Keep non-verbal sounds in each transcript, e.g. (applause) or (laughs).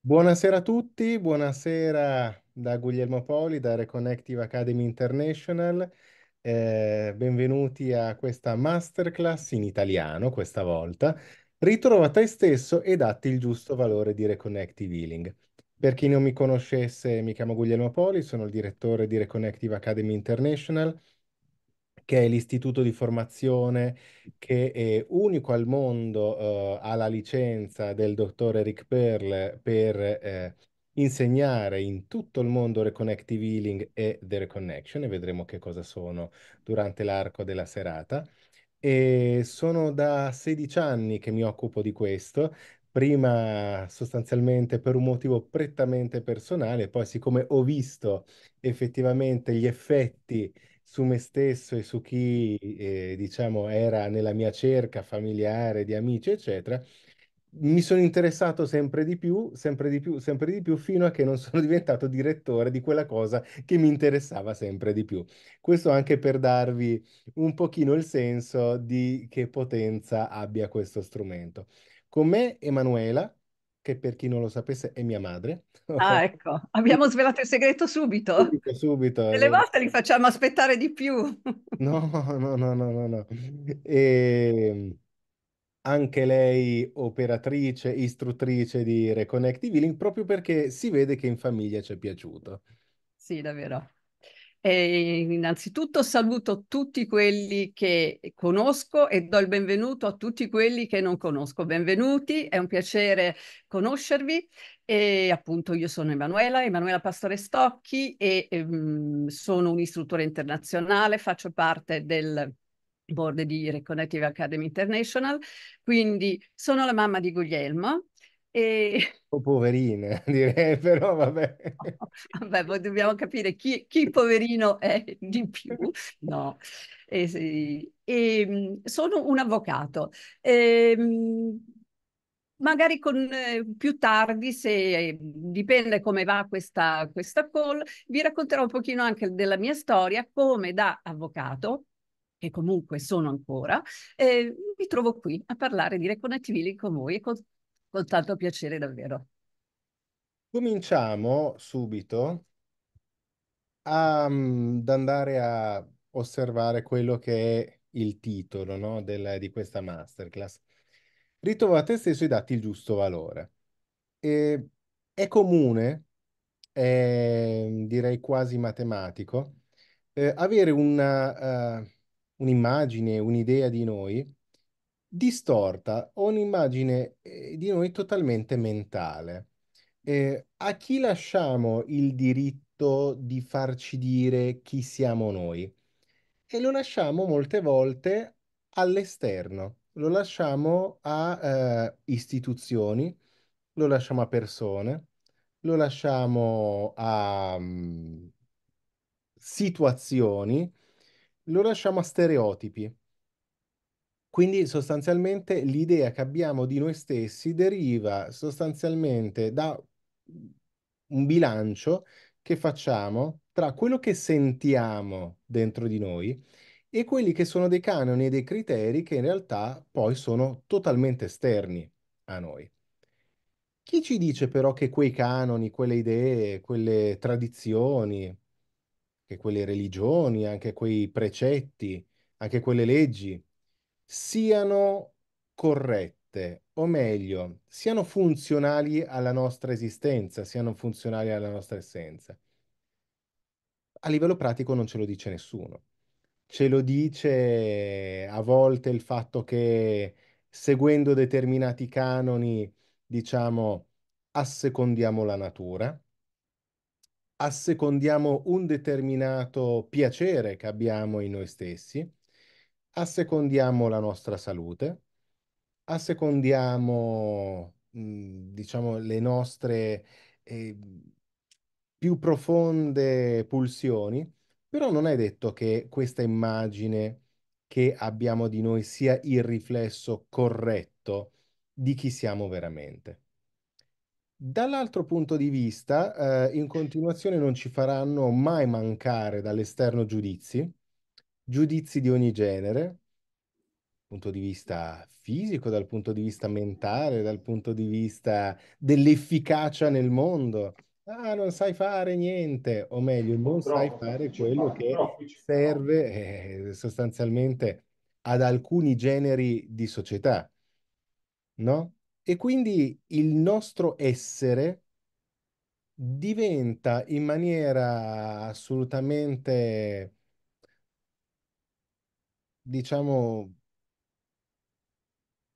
Buonasera a tutti, buonasera da Guglielmo Poli, da Reconnective Academy International. Eh, benvenuti a questa masterclass in italiano questa volta. Ritrova te stesso e datti il giusto valore di Reconnective Healing. Per chi non mi conoscesse, mi chiamo Guglielmo Poli, sono il direttore di Reconnective Academy International che è l'istituto di formazione che è unico al mondo, eh, ha la licenza del dottor Eric Perl per eh, insegnare in tutto il mondo Reconnective Healing e The Reconnection e vedremo che cosa sono durante l'arco della serata. E sono da 16 anni che mi occupo di questo, prima sostanzialmente per un motivo prettamente personale, poi siccome ho visto effettivamente gli effetti su me stesso e su chi, eh, diciamo, era nella mia cerca familiare, di amici, eccetera, mi sono interessato sempre di più, sempre di più, sempre di più, fino a che non (laughs) sono diventato direttore di quella cosa che mi interessava sempre di più. Questo anche per darvi un pochino il senso di che potenza abbia questo strumento. Con me Emanuela, che per chi non lo sapesse è mia madre. Ah, ecco, abbiamo (laughs) svelato il segreto subito. Subito, subito. E le eh. volte li facciamo aspettare di più. No, no, no, no, no. no. E ehm, anche lei operatrice, istruttrice di Reconnective Link, proprio perché si vede che in famiglia ci è piaciuto. Sì, davvero. E innanzitutto saluto tutti quelli che conosco e do il benvenuto a tutti quelli che non conosco. Benvenuti, è un piacere conoscervi. E appunto io sono Emanuela, Emanuela Pastore Stocchi e ehm, sono un istruttore internazionale, faccio parte del board di Reconnective Academy International, quindi sono la mamma di Guglielmo e... O poverine, (laughs) direi, però vabbè. vabbè, dobbiamo capire chi, chi poverino è di più, no. E, eh sì. e, ehm, sono un avvocato. E, ehm, magari con, eh, più tardi, se ehm, dipende come va questa, questa call, vi racconterò un pochino anche della mia storia, come da avvocato, che comunque sono ancora, e eh, mi trovo qui a parlare di Reconnect con voi e con con tanto piacere davvero. Cominciamo subito a, mm, ad andare a osservare quello che è il titolo no, del, di questa masterclass. Ritrova a te stesso e dati il giusto valore. E, è comune, è, mm, direi quasi matematico, eh, avere una, uh, un'immagine, un'idea di noi distorta o un'immagine eh, di noi totalmente mentale. Eh, a chi lasciamo il diritto di farci dire chi siamo noi? E lo lasciamo molte volte all'esterno, lo lasciamo a eh, istituzioni, lo lasciamo a persone, lo lasciamo a um, situazioni, lo lasciamo a stereotipi quindi sostanzialmente l'idea che abbiamo di noi stessi deriva sostanzialmente da un bilancio che facciamo tra quello che sentiamo dentro di noi e quelli che sono dei canoni e dei criteri che in realtà poi sono totalmente esterni a noi. Chi ci dice però che quei canoni, quelle idee, quelle tradizioni, che quelle religioni, anche quei precetti, anche quelle leggi siano corrette, o meglio, siano funzionali alla nostra esistenza, siano funzionali alla nostra essenza. A livello pratico non ce lo dice nessuno. Ce lo dice a volte il fatto che seguendo determinati canoni, diciamo, assecondiamo la natura, assecondiamo un determinato piacere che abbiamo in noi stessi, assecondiamo la nostra salute, assecondiamo, mhmm, diciamo, le nostre eh, più profonde pulsioni, però non è detto che questa immagine che abbiamo di noi sia il riflesso corretto di chi siamo veramente. Dall'altro punto di vista, eh, in continuazione non ci faranno mai mancare dall'esterno giudizi, giudizi di ogni genere, dal punto di vista fisico, dal punto di vista mentale, dal punto di vista dell'efficacia nel mondo. Ah, non sai fare niente, o meglio, non troppo, sai fare quello che serve eh, sostanzialmente ad alcuni generi di società, no? E quindi il nostro essere diventa in maniera assolutamente diciamo,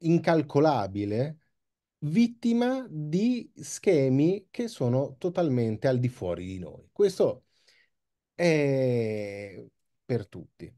incalcolabile, vittima di schemi che sono totalmente al di fuori di noi. Questo è per tutti.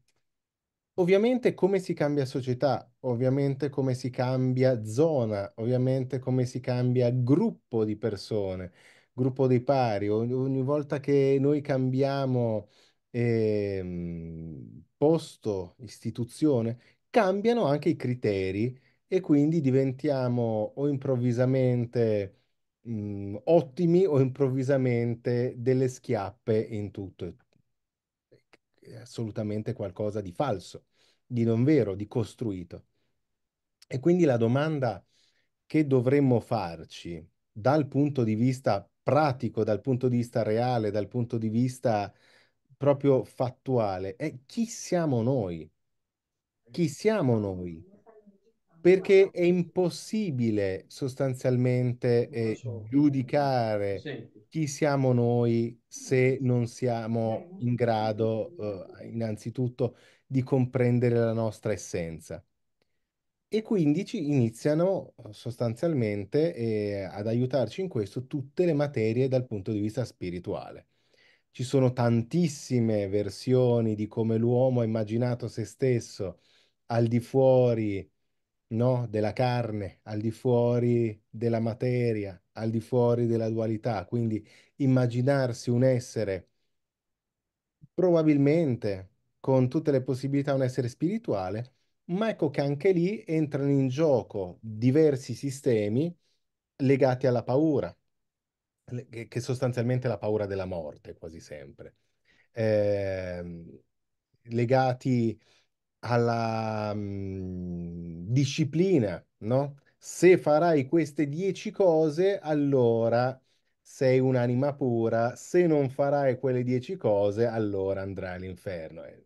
Ovviamente come si cambia società, ovviamente come si cambia zona, ovviamente come si cambia gruppo di persone, gruppo dei pari, ogni, volta che noi cambiamo ehm, posto, istituzione, cambiano anche i criteri e quindi diventiamo o improvvisamente mh, mhmm, ottimi o improvvisamente delle schiappe in tutto. È assolutamente qualcosa di falso, di non vero, di costruito. E quindi la domanda che dovremmo farci dal punto di vista pratico, dal punto di vista reale, dal punto di vista proprio fattuale è chi siamo noi? Chi siamo noi? Perché è impossibile sostanzialmente eh, giudicare chi siamo noi se non siamo in grado eh, innanzitutto di comprendere la nostra essenza e quindi iniziano eh, sostanzialmente eh, ad aiutarci in questo tutte le materie dal punto di vista spirituale ci sono tantissime versioni di come l'uomo ha immaginato se stesso al di fuori, no, della carne, al di fuori della materia, al di fuori della dualità. Quindi immaginarsi un essere probabilmente con tutte le possibilità un essere spirituale, ma ecco che anche lì entrano in gioco diversi sistemi legati alla paura, che, che sostanzialmente la paura della morte quasi sempre, eh, legati alla mh, mhmm, disciplina, no? Se farai queste dieci cose, allora sei un'anima pura, se non farai quelle dieci cose, allora andrai all'inferno. È,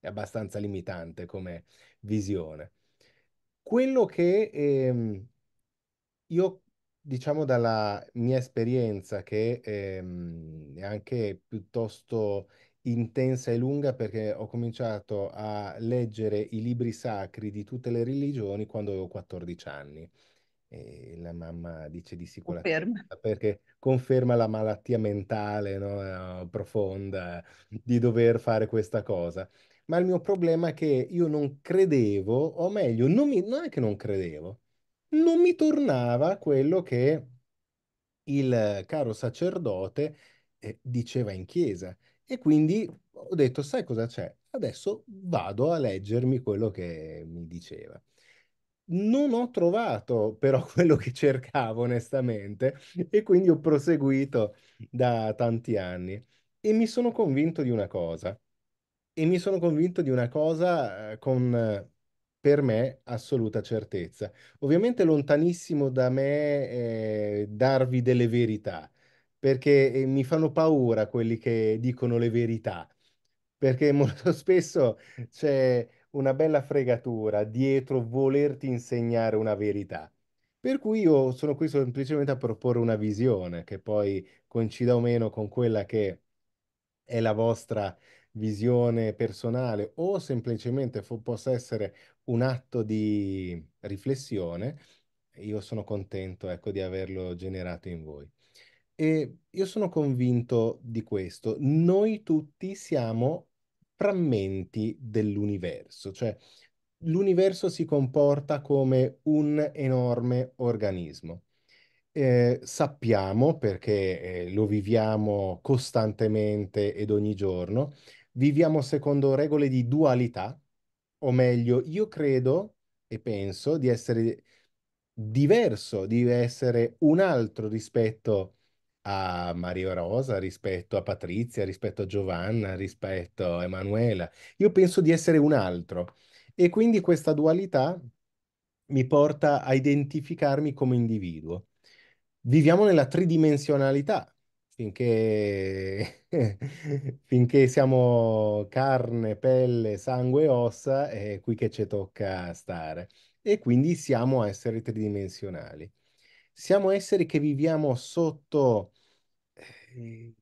è abbastanza limitante come visione. Quello che ehm, io diciamo dalla mia esperienza, che ehm, è anche piuttosto intensa e lunga, perché ho cominciato a leggere i libri sacri di tutte le religioni quando avevo 14 anni. E la mamma dice di sicurezza Conferma. perché conferma la malattia mentale no? Eh, profonda eh, di dover fare questa cosa. Ma il mio problema è che io non credevo, o meglio, non, mi, non è che non credevo, non mi tornava quello che il caro sacerdote eh, diceva in chiesa. E quindi ho detto, sai cosa c'è? Adesso vado a leggermi quello che mi diceva. Non ho trovato però (laughs) quello che cercavo onestamente e quindi ho proseguito da tanti anni e mi sono convinto di una cosa e mi sono convinto di una cosa eh, con eh, per me assoluta certezza. Ovviamente lontanissimo da me eh, darvi delle verità, perché eh, mi fanno paura quelli che dicono le verità, perché (laughs) molto spesso c'è una bella fregatura dietro volerti insegnare una verità. Per cui io sono qui semplicemente a proporre una visione che poi coincida o meno con quella che è la vostra visione personale o semplicemente fo- possa essere un atto di riflessione, io sono contento, ecco, di averlo generato in voi. E io sono convinto di questo. Noi tutti siamo frammenti dell'universo, cioè l'universo si comporta come un enorme organismo. Eh, sappiamo, perché eh, lo viviamo costantemente ed ogni giorno, viviamo secondo regole di dualità, o meglio, io credo e penso di essere diverso, di essere un altro rispetto a Maria Rosa, rispetto a Patrizia, rispetto a Giovanna, rispetto a Emanuela. Io penso di essere un altro e quindi questa dualità mi porta a identificarmi come individuo. Viviamo nella tridimensionalità, finché, (laughs) finché siamo carne, pelle, sangue e ossa, è qui che ci tocca stare. E quindi siamo esseri tridimensionali. Siamo esseri che viviamo sotto eh,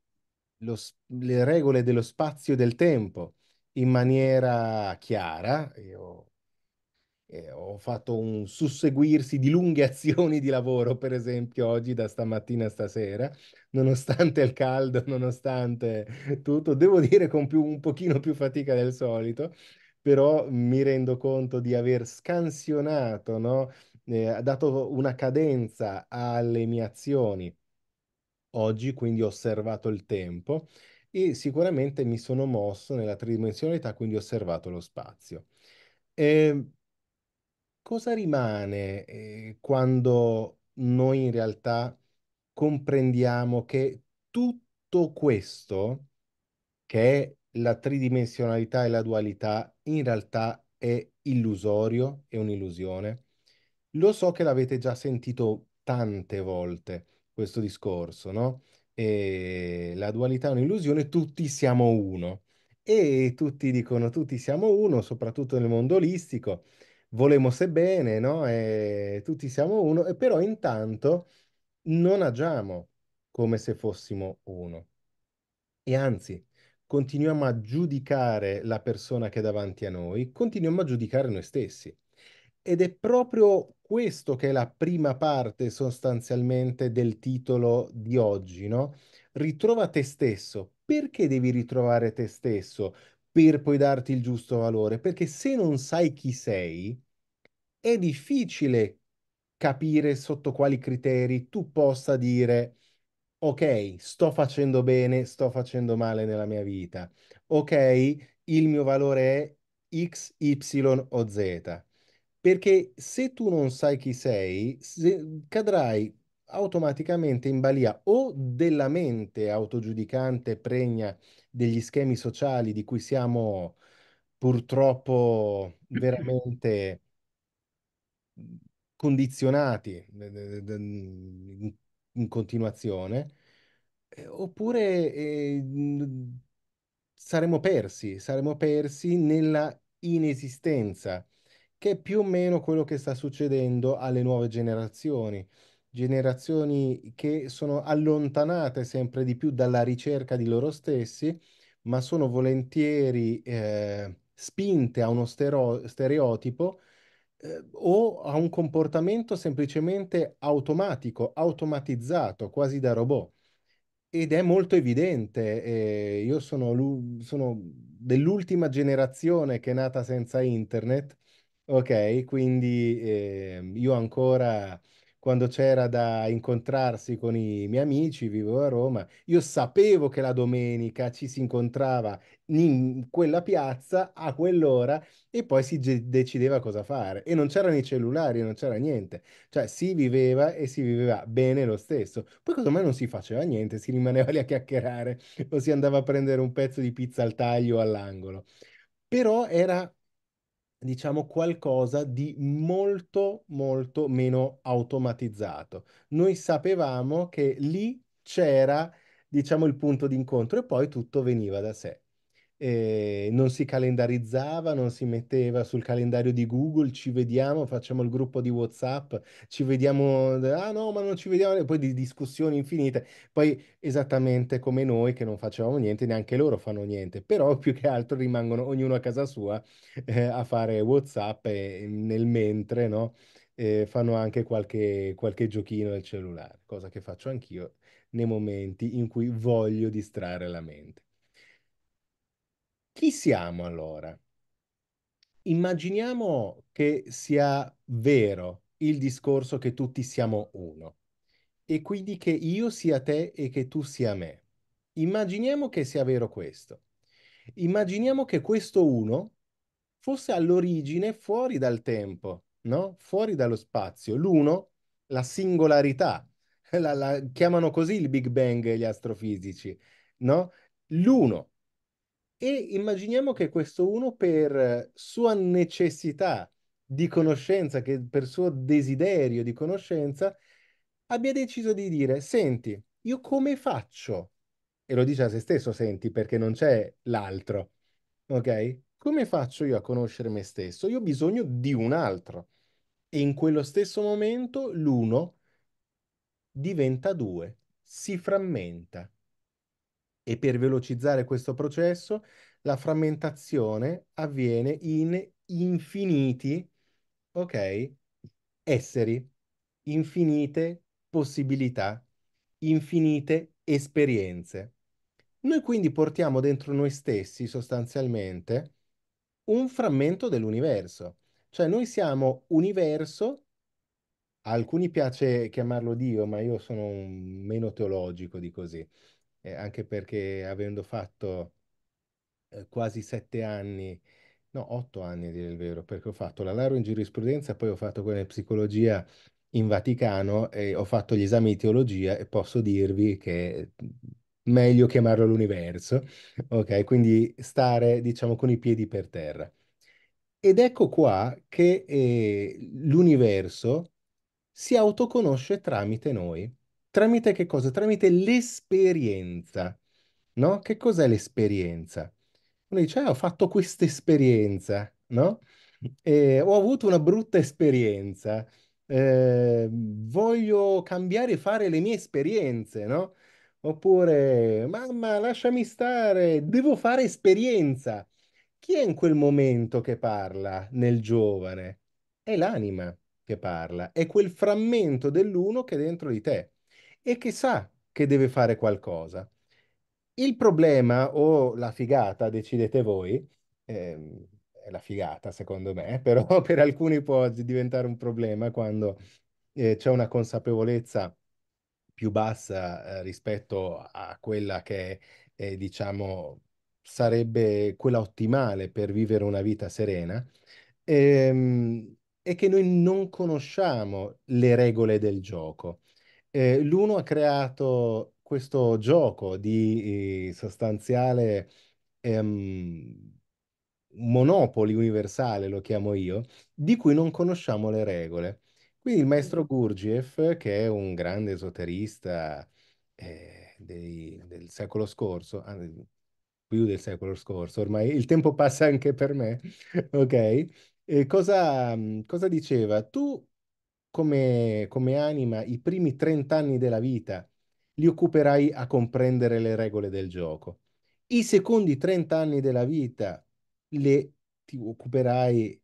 lo, le regole dello spazio e del tempo in maniera chiara. Io eh, ho fatto un susseguirsi di lunghe (laughs) azioni di lavoro, per esempio, oggi da stamattina a stasera, nonostante il caldo, (laughs) nonostante tutto, devo dire con più, un pochino più fatica del solito, però mi rendo conto di aver scansionato, no? eh, dato una cadenza alle mie azioni oggi, quindi ho osservato il tempo e sicuramente mi sono mosso nella tridimensionalità, quindi ho osservato lo spazio. Eh, Cosa rimane, eh, quando noi in realtà comprendiamo che tutto questo, che è la tridimensionalità e la dualità, in realtà è illusorio, è un'illusione? Lo so che l'avete già sentito tante volte questo discorso, no? E ehm, la dualità è un'illusione, tutti siamo uno. E tutti dicono, tutti siamo uno, soprattutto nel mondo olistico volemose bene, no? E tutti siamo uno, e però intanto non agiamo come se fossimo uno. E anzi, continuiamo a giudicare la persona che è davanti a noi, continuiamo a giudicare noi stessi. Ed è proprio questo che è la prima parte sostanzialmente del titolo di oggi, no? Ritrova te stesso. Perché devi ritrovare te stesso? per poi darti il giusto valore, perché se non sai chi sei, è difficile capire sotto quali criteri tu possa dire ok, sto facendo bene, sto facendo male nella mia vita, ok, il mio valore è X, Y o Z. Perché se tu non sai chi sei, cadrai automaticamente in balia o della mente autogiudicante pregna degli schemi sociali di cui siamo purtroppo veramente condizionati in continuazione, eh, oppure eh, saremo persi, saremo persi nella inesistenza, che è più o meno quello che sta succedendo alle nuove generazioni generazioni che sono allontanate sempre di più dalla ricerca di loro stessi, ma sono volentieri eh, spinte a uno stero- stereotipo eh, o a un comportamento semplicemente automatico, automatizzato, quasi da robot. Ed è molto evidente, eh, io sono, lu- sono dell'ultima generazione che è nata senza internet, ok? Quindi ehm, io ancora quando c'era da incontrarsi con i miei amici, vivevo a Roma, io sapevo che la domenica ci si incontrava in quella piazza a quell'ora e poi si decideva cosa fare e non c'erano i cellulari, non c'era niente, cioè si viveva e si viveva bene lo stesso. Poi secondo me non si faceva niente, si rimaneva lì a chiacchierare o si andava a prendere un pezzo di pizza al taglio all'angolo. Però era diciamo, qualcosa di molto, molto meno automatizzato. Noi sapevamo che lì c'era, diciamo, il punto d'incontro e poi tutto veniva da sé non si calendarizzava, non si metteva sul calendario di Google, ci vediamo, facciamo il gruppo di WhatsApp, ci vediamo, ah no, ma non ci vediamo, e poi di discussioni infinite, poi esattamente come noi che non facevamo niente, neanche loro fanno niente, però (laughs) più che altro rimangono ognuno a casa sua eh, a fare WhatsApp e, nel mentre, no? Eh, fanno anche qualche, qualche giochino del cellulare, cosa che faccio anch'io nei momenti in cui voglio distrarre la mente. Chi siamo allora? Immaginiamo che sia vero il discorso che tutti siamo uno e quindi che io sia te e che tu sia me. Immaginiamo che sia vero questo. Immaginiamo che questo uno fosse all'origine fuori dal tempo, no? fuori dallo spazio. L'uno, la singolarità, la, la, chiamano così il Big Bang gli astrofisici, no? l'uno e immaginiamo che questo uno per sua necessità di conoscenza, che per suo desiderio di conoscenza, abbia deciso di dire, senti, io come faccio? E lo dice a se stesso, senti, perché non c'è l'altro, ok? Come faccio io a conoscere me stesso? Io ho bisogno di un altro. E in quello stesso momento l'uno diventa due, si frammenta, e per velocizzare questo processo, la frammentazione avviene in infiniti, ok? Esseri, infinite possibilità, infinite esperienze. Noi quindi portiamo dentro noi stessi sostanzialmente un frammento dell'universo, cioè noi siamo universo, a alcuni piace chiamarlo Dio, ma io sono meno teologico di così, eh, anche perché avendo fatto eh, quasi sette anni, no, otto anni a dire il vero, perché ho fatto la laurea in giurisprudenza, poi ho fatto quella in psicologia in Vaticano e ho fatto gli esami di teologia e posso dirvi che mm, meglio chiamarlo l'universo, (laughs) ok? Quindi stare, diciamo, con i piedi per terra. Ed ecco qua che eh, l'universo si autoconosce tramite noi. Tramite che cosa? Tramite l'esperienza. No? Che cos'è l'esperienza? Uno dice, ah, ho fatto questa esperienza, no? E ho avuto una brutta esperienza, eh, voglio cambiare e fare le mie esperienze, no? Oppure, mamma, lasciami stare, devo fare esperienza. Chi è in quel momento che parla nel giovane? È l'anima che parla, è quel frammento dell'uno che è dentro di te e che sa che deve fare qualcosa. Il problema o la figata, decidete voi, eh, è la figata secondo me, (laughs) però per alcuni può diventare un problema quando eh, c'è una consapevolezza più bassa eh, rispetto a quella che eh, diciamo sarebbe quella ottimale per vivere una vita serena ehm, è che noi non conosciamo le regole del gioco eh, l'uno ha creato questo gioco di eh, sostanziale ehm, monopoli universale, lo chiamo io, di cui non conosciamo le regole. Quindi il maestro Gurdjieff, che è un grande esoterista eh, dei- del secolo scorso, anzi, ah, più del secolo scorso, ormai il tempo passa anche per me, (laughs) ok? E cosa, cosa diceva? Tu come, come anima i primi 30 anni della vita, li occuperai a comprendere le regole del gioco. I secondi 30 anni della vita le, ti occuperai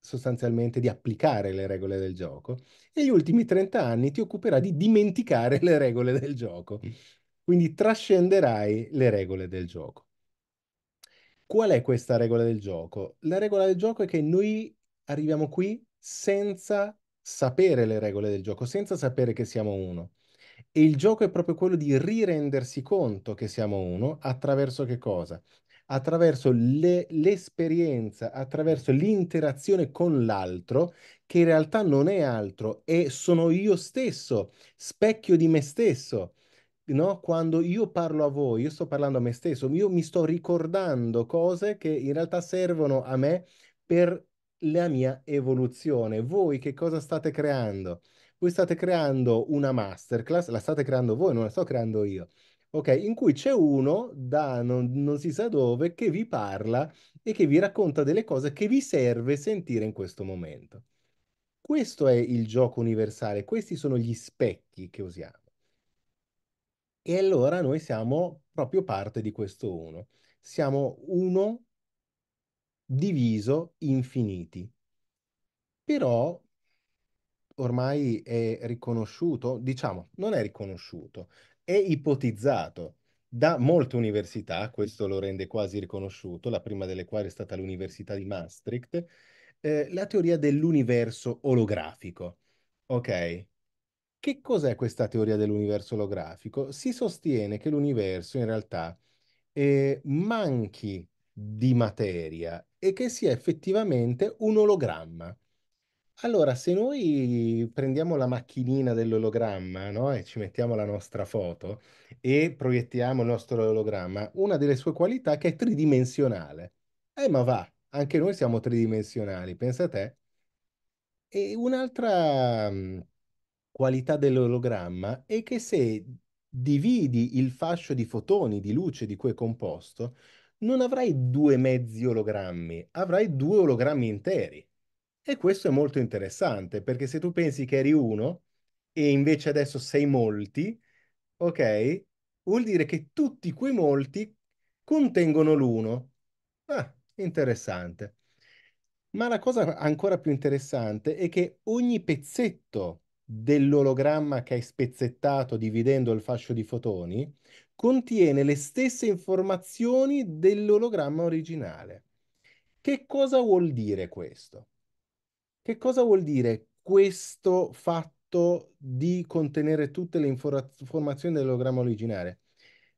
sostanzialmente di applicare le regole del gioco e gli ultimi 30 anni ti occuperà di dimenticare le regole del gioco. Quindi trascenderai le regole del gioco. Qual è questa regola del gioco? La regola del gioco è che noi arriviamo qui senza sapere le regole del gioco, senza sapere che siamo uno. E il gioco è proprio quello di rirendersi conto che siamo uno attraverso che cosa? Attraverso le, l'esperienza, attraverso l'interazione con l'altro, che in realtà non è altro, e sono io stesso, specchio di me stesso. No? Quando io parlo a voi, io sto parlando a me stesso, io mi sto ricordando cose che in realtà servono a me per la mia evoluzione. Voi che cosa state creando? Voi state creando una masterclass, la state creando voi, non la sto creando io. Ok, in cui c'è uno da non, non si sa dove che vi parla e che vi racconta delle cose che vi serve sentire in questo momento. Questo è il gioco universale, questi sono gli specchi che usiamo. E allora noi siamo proprio parte di questo uno. Siamo uno diviso infiniti. Però ormai è riconosciuto, diciamo, non è riconosciuto, è ipotizzato da molte università, questo lo rende quasi riconosciuto, la prima delle quali è stata l'Università di Maastricht, eh, la teoria dell'universo olografico. Ok, che cos'è questa teoria dell'universo olografico? Si sostiene che l'universo in realtà eh, manchi di materia e che sia effettivamente un ologramma. Allora, se noi prendiamo la macchinina dell'ologramma, no? E ci mettiamo la nostra foto e proiettiamo il nostro ologramma, una delle sue qualità è che è tridimensionale. Eh, ma va, anche noi siamo tridimensionali, pensa te. E un'altra qualità dell'ologramma è che se dividi il fascio di fotoni di luce di cui è composto, non avrai due mezzi ologrammi, avrai due ologrammi interi. E questo è molto interessante, perché se tu pensi che eri uno e invece adesso sei molti, ok? Vuol dire che tutti quei molti contengono l'uno. Ah, interessante. Ma la cosa ancora più interessante è che ogni pezzetto dell'ologramma che hai spezzettato dividendo il fascio di fotoni, contiene le stesse informazioni dell'ologramma originale. Che cosa vuol dire questo? Che cosa vuol dire questo fatto di contenere tutte le informazioni dell'ologramma originale?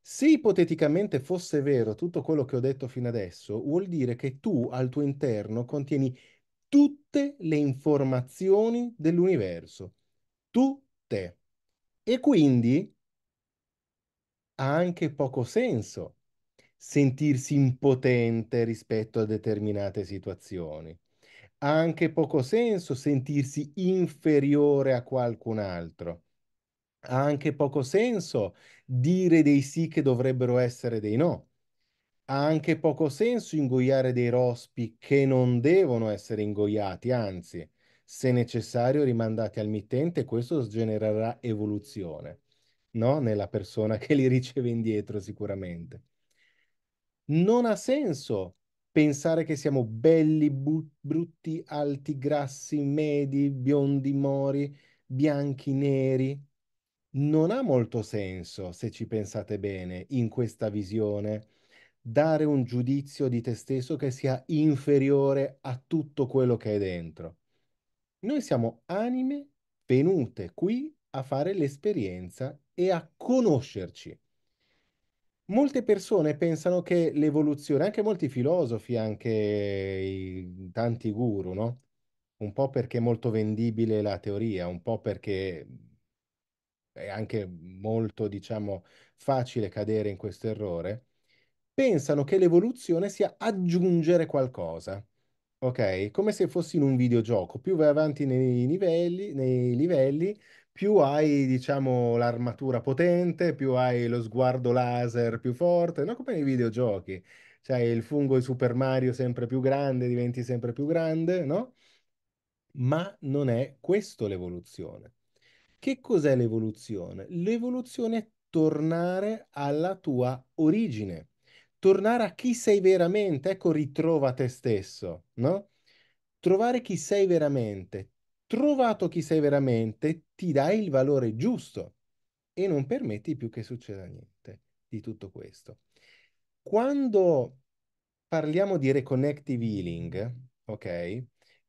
Se ipoteticamente fosse vero tutto quello che ho detto fino adesso, vuol dire che tu al tuo interno contieni tutte le informazioni dell'universo. Tutte. E quindi ha anche poco senso sentirsi impotente rispetto a determinate situazioni. Ha anche poco senso sentirsi inferiore a qualcun altro. Ha anche poco senso dire dei sì che dovrebbero essere dei no. Ha anche poco senso ingoiare dei rospi che non devono essere ingoiati, anzi, se necessario rimandati al mittente, questo genererà evoluzione no? nella persona che li riceve indietro sicuramente. Non ha senso pensare che siamo belli, bu- brutti, alti, grassi, medi, biondi, mori, bianchi, neri. Non ha molto senso, se ci pensate bene, in questa visione, dare un giudizio di te stesso che sia inferiore a tutto quello che è dentro. Noi siamo anime venute qui a fare l'esperienza e a conoscerci. Molte persone pensano che l'evoluzione, anche molti filosofi, anche i, tanti guru, no? Un po' perché è molto vendibile la teoria, un po' perché è anche molto, diciamo, facile cadere in questo errore, pensano che l'evoluzione sia aggiungere qualcosa. Ok? Come se fossi in un videogioco. Più vai avanti nei livelli, nei livelli più hai, diciamo, l'armatura potente, più hai lo sguardo laser più forte, no? Come nei videogiochi. Cioè, il fungo di Super Mario sempre più grande, diventi sempre più grande, no? Ma non è questo l'evoluzione. Che cos'è l'evoluzione? L'evoluzione è tornare alla tua origine, tornare a chi sei veramente, ecco ritrova te stesso, no? Trovare chi sei veramente, trovato chi sei veramente, ti dai il valore giusto e non permetti più che succeda niente di tutto questo. Quando parliamo di reconnective healing, ok?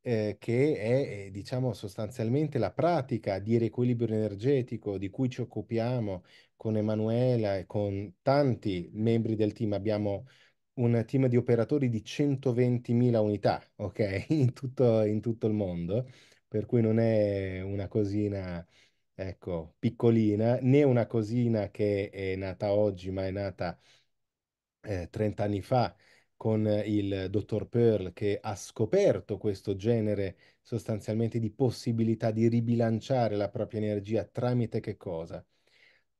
Eh, che è, eh, diciamo, sostanzialmente la pratica di riequilibrio energetico di cui ci occupiamo con Emanuela e con tanti membri del team. Abbiamo un team di operatori di 120.000 unità, ok? (laughs) In tutto, in tutto il mondo per cui non è una cosina, ecco, piccolina, né una cosina che è nata oggi, ma è nata eh, 30 anni fa con il dottor Pearl che ha scoperto questo genere sostanzialmente di possibilità di ribilanciare la propria energia tramite che cosa?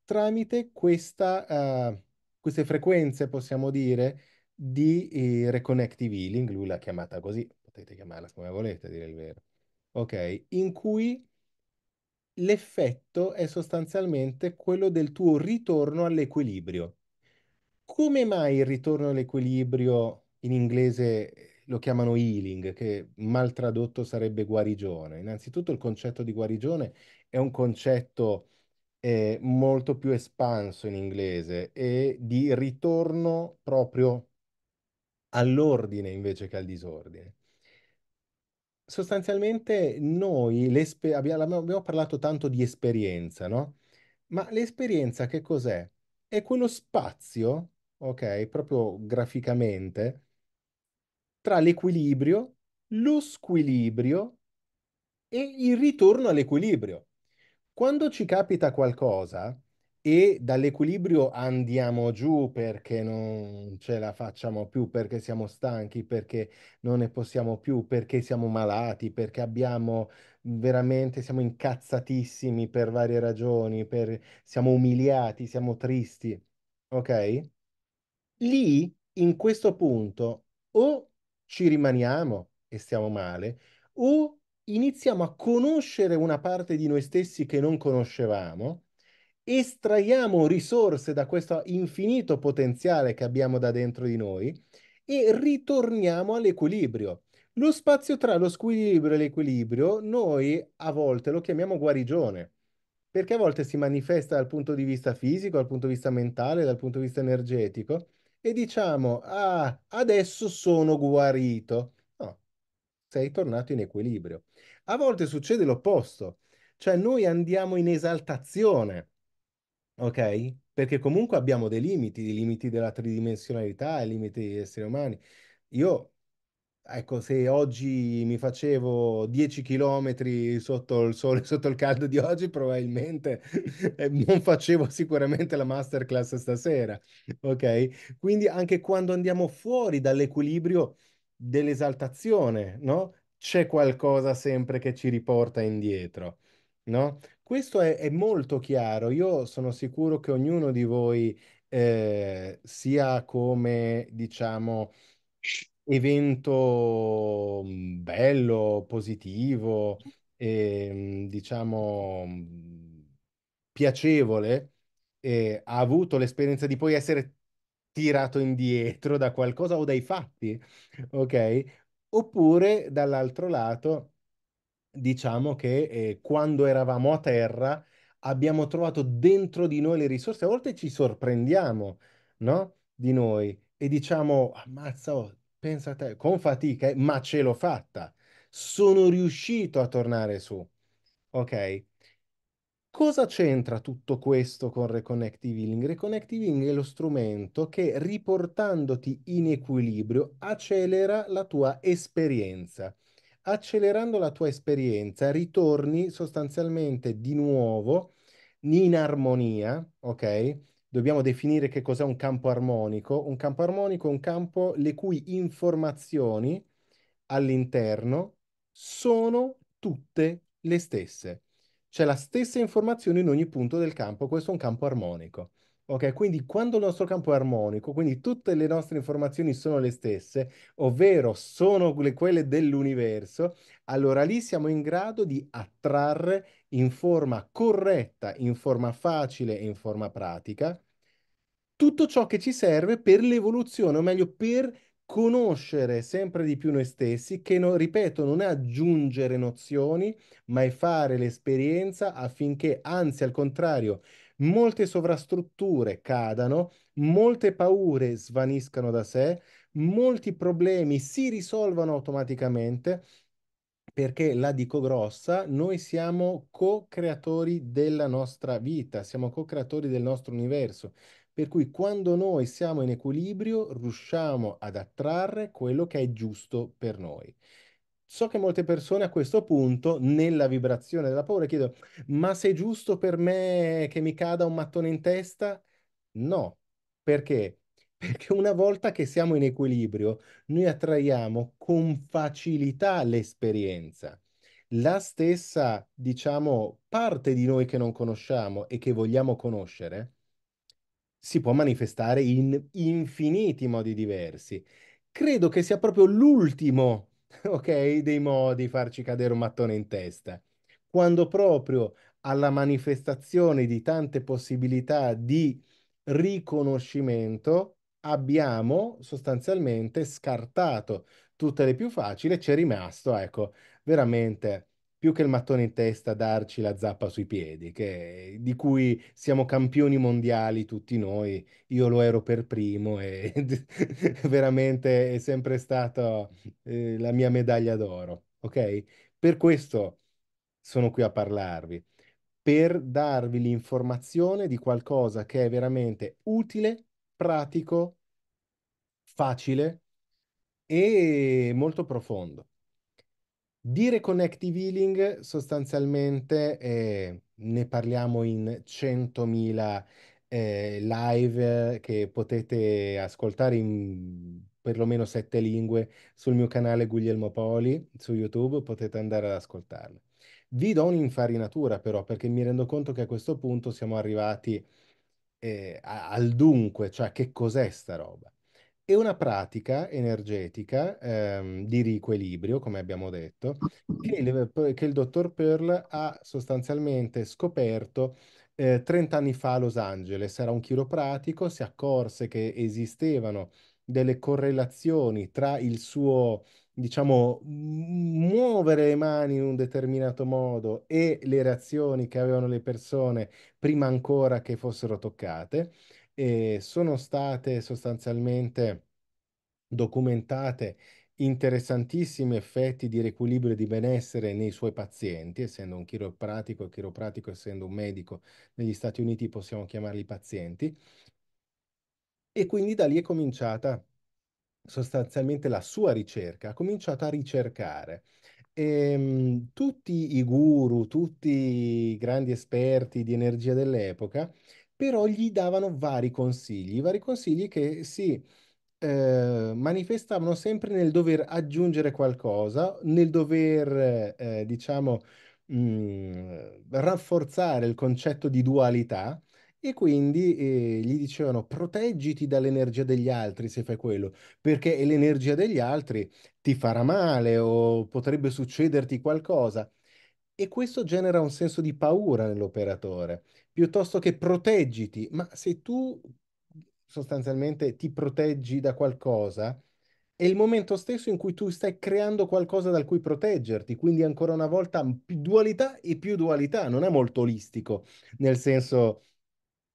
Tramite questa, uh, queste frequenze, possiamo dire, di eh, reconnective healing, lui l'ha chiamata così, potete chiamarla come volete, a dire il vero ok? In cui l'effetto è sostanzialmente quello del tuo ritorno all'equilibrio. Come mai il ritorno all'equilibrio in inglese eh, lo chiamano healing, che mal tradotto sarebbe guarigione? Innanzitutto il concetto di guarigione è un concetto eh, molto più espanso in inglese e di ritorno proprio all'ordine invece che al disordine sostanzialmente noi abbiamo, abbiamo parlato tanto di esperienza, no? Ma l'esperienza che cos'è? È quello spazio, ok, proprio graficamente, tra l'equilibrio, lo squilibrio e il ritorno all'equilibrio. Quando ci capita qualcosa, e dall'equilibrio andiamo giù perché non ce la facciamo più, perché siamo stanchi, perché non ne possiamo più, perché siamo malati, perché abbiamo veramente, siamo incazzatissimi per varie ragioni, per, siamo umiliati, siamo tristi, ok? Lì, in questo punto, o ci rimaniamo e stiamo male, o iniziamo a conoscere una parte di noi stessi che non conoscevamo estraiamo risorse da questo infinito potenziale che abbiamo da dentro di noi e ritorniamo all'equilibrio. Lo spazio tra lo squilibrio e l'equilibrio noi a volte lo chiamiamo guarigione, perché a volte si manifesta dal punto di vista fisico, dal punto di vista mentale, dal punto di vista energetico e diciamo, ah, adesso sono guarito. No, sei tornato in equilibrio. A volte succede l'opposto, cioè noi andiamo in esaltazione ok? Perché comunque abbiamo dei limiti, i limiti della tridimensionalità, i limiti degli esseri umani. Io, ecco, se oggi mi facevo 10 chilometri sotto il sole, (laughs) sotto il caldo di oggi, probabilmente (laughs) eh, non facevo sicuramente la masterclass stasera, ok? Quindi anche quando andiamo fuori dall'equilibrio dell'esaltazione, no? C'è qualcosa sempre che ci riporta indietro, no? Questo è, è molto chiaro. Io sono sicuro che ognuno di voi, eh, sia come, diciamo, evento mhmm, bello, positivo, e, ehm, diciamo, mhmm, piacevole, eh, ha avuto l'esperienza di poi essere tirato indietro da qualcosa o dai fatti, ok? Oppure dall'altro lato diciamo che eh, quando eravamo a terra abbiamo trovato dentro di noi le risorse, a volte ci sorprendiamo, no? Di noi e diciamo, ammazza, oh, pensa a te, con fatica, eh, ma ce l'ho fatta, sono riuscito a tornare su, ok? Cosa c'entra tutto questo con Reconnective Healing? Reconnective Healing è lo strumento che, riportandoti in equilibrio, accelera la tua esperienza accelerando la tua esperienza, ritorni sostanzialmente di nuovo in armonia, ok? Dobbiamo definire che cos'è un campo armonico. Un campo armonico è un campo le cui informazioni all'interno sono tutte le stesse. C'è la stessa informazione in ogni punto del campo, questo è un campo armonico. Ok, quindi quando il nostro campo è armonico, quindi tutte le nostre informazioni sono le stesse, ovvero sono quelle dell'universo, allora lì siamo in grado di attrarre in forma corretta, in forma facile e in forma pratica tutto ciò che ci serve per l'evoluzione, o meglio per conoscere sempre di più noi stessi, che non, ripeto, non è aggiungere nozioni, ma è fare l'esperienza affinché, anzi al contrario, molte sovrastrutture cadano, molte paure svaniscano da sé, molti problemi si risolvano automaticamente perché la dico grossa, noi siamo co-creatori della nostra vita, siamo co-creatori del nostro universo. Per cui quando noi siamo in equilibrio riusciamo ad attrarre quello che è giusto per noi so che molte persone a questo punto, nella vibrazione della paura, chiedono: ma se è giusto per me che mi cada un mattone in testa? No, perché? (laughs) Perché una volta che siamo in equilibrio, noi attraiamo con facilità l'esperienza. La stessa, diciamo, parte di noi che non conosciamo e che vogliamo conoscere si può manifestare in infiniti modi diversi. Credo che sia proprio l'ultimo (laughs) ok, dei modi farci cadere un mattone in testa, quando proprio alla manifestazione di tante possibilità di riconoscimento abbiamo sostanzialmente scartato tutte le più facili e ci è rimasto, ecco, veramente più che il mattone in testa darci la zappa sui piedi, che, di cui siamo campioni mondiali tutti noi, io lo ero per primo e (laughs) veramente è sempre stata eh, la mia medaglia d'oro, ok? Per questo sono qui a parlarvi, per darvi l'informazione di qualcosa che è veramente utile, pratico, facile e molto profondo. Dire connective healing sostanzialmente eh, ne parliamo in 100.000 eh, live eh, che potete ascoltare in perlomeno sette lingue sul mio canale Guglielmo Poli su YouTube, potete andare ad ascoltarle. Vi do un'infarinatura però perché mi rendo conto che a questo punto siamo arrivati eh, al dunque, cioè che cos'è sta roba è una pratica energetica ehm, di riequilibrio, come abbiamo detto, che il, che il dottor Pearl ha sostanzialmente scoperto eh, 30 anni fa a Los Angeles. Era un chiropratico, si accorse che esistevano delle correlazioni tra il suo, diciamo, muovere le mani in un determinato modo e le reazioni che avevano le persone prima ancora che fossero toccate eh, sono state sostanzialmente documentate interessantissimi effetti di riequilibrio e di benessere nei suoi pazienti, essendo un chiropratico e chiropratico essendo un medico negli Stati Uniti possiamo chiamarli pazienti. E quindi da lì è cominciata sostanzialmente la sua ricerca, ha cominciato a ricercare. E, ehm, tutti i guru, tutti i grandi esperti di energia dell'epoca però gli davano vari consigli, vari consigli che si eh, manifestavano sempre nel dover aggiungere qualcosa, nel dover, eh, diciamo, mh, mm, rafforzare il concetto di dualità. E quindi eh, gli dicevano proteggiti dall'energia degli altri se fai quello, perché l'energia degli altri ti farà male o potrebbe succederti qualcosa. E questo genera un senso di paura nell'operatore, piuttosto che proteggiti, ma se tu sostanzialmente ti proteggi da qualcosa, è il momento stesso in cui tu stai creando qualcosa dal cui proteggerti, quindi ancora una volta dualità e più dualità, non è molto olistico nel senso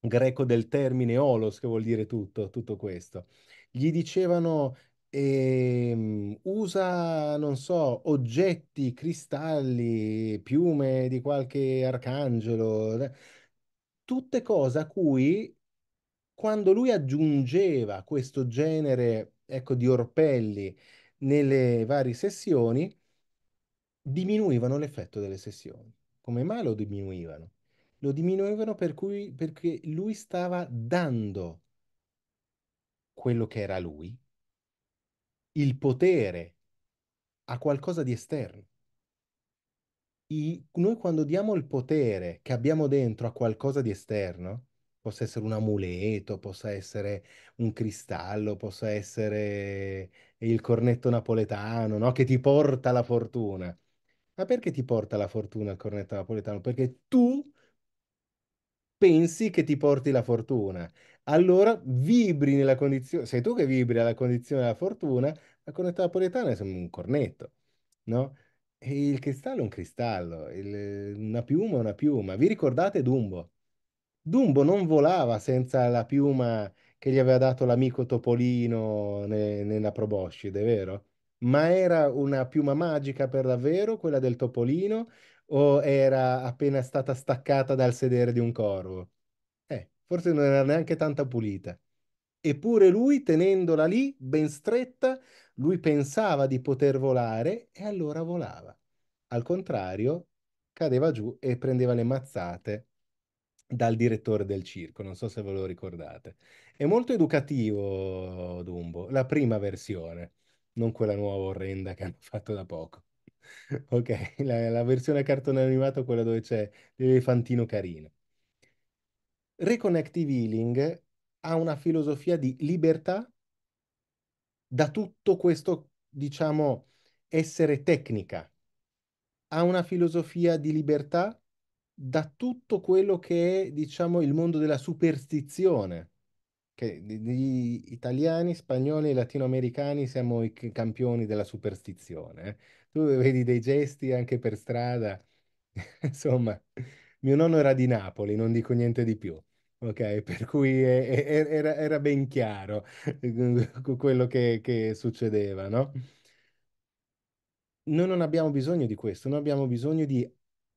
greco del termine olos, che vuol dire tutto, tutto questo. Gli dicevano eh, usa, non so, oggetti, cristalli, piume di qualche arcangelo tutte cose a cui quando lui aggiungeva questo genere, ecco, di orpelli nelle varie sessioni, diminuivano l'effetto delle sessioni. Come mai lo diminuivano? Lo diminuivano per cui, perché lui stava dando quello che era lui, il potere a qualcosa di esterno i- noi quando diamo il potere che abbiamo dentro a qualcosa di esterno, possa essere un amuleto, possa essere un cristallo, possa essere il cornetto napoletano, no? Che ti porta la fortuna. Ma perché ti porta la fortuna il cornetto napoletano? Perché tu pensi che ti porti la fortuna. Allora vibri nella condizione, sei tu che vibri alla condizione della fortuna, la cornetta napoletana è un cornetto, no? il cristallo è un cristallo, il- una piuma è una piuma. Vi ricordate Dumbo? Dumbo non volava senza la piuma che gli aveva dato l'amico Topolino ne- nella proboscide, vero? Ma era una piuma magica per davvero, quella del Topolino, o era appena stata staccata dal sedere di un corvo? Eh, forse non era neanche tanta pulita. Eppure lui, tenendola lì, ben stretta, lui pensava di poter volare e allora volava. Al contrario, cadeva giù e prendeva le mazzate dal direttore del circo, non so se ve lo ricordate. È molto educativo Dumbo, la prima versione, non quella nuova orrenda che (laughs) hanno fatto da poco. (laughs) ok, la, la versione cartone animato, quella dove c'è l'elefantino carino. Reconnective Healing ha una filosofia di libertà da tutto questo, diciamo, essere tecnica, ha una filosofia di libertà da tutto quello che è, diciamo, il mondo della superstizione, che gli italiani, spagnoli e latinoamericani siamo i campioni della superstizione. Eh. Tu vedi dei gesti anche per strada, (laughs) insomma, mio nonno era di Napoli, non dico niente di più. Ok, per cui era, era ben chiaro eh, (laughs) quello che, che succedeva, no? Noi non abbiamo bisogno di questo, noi abbiamo bisogno di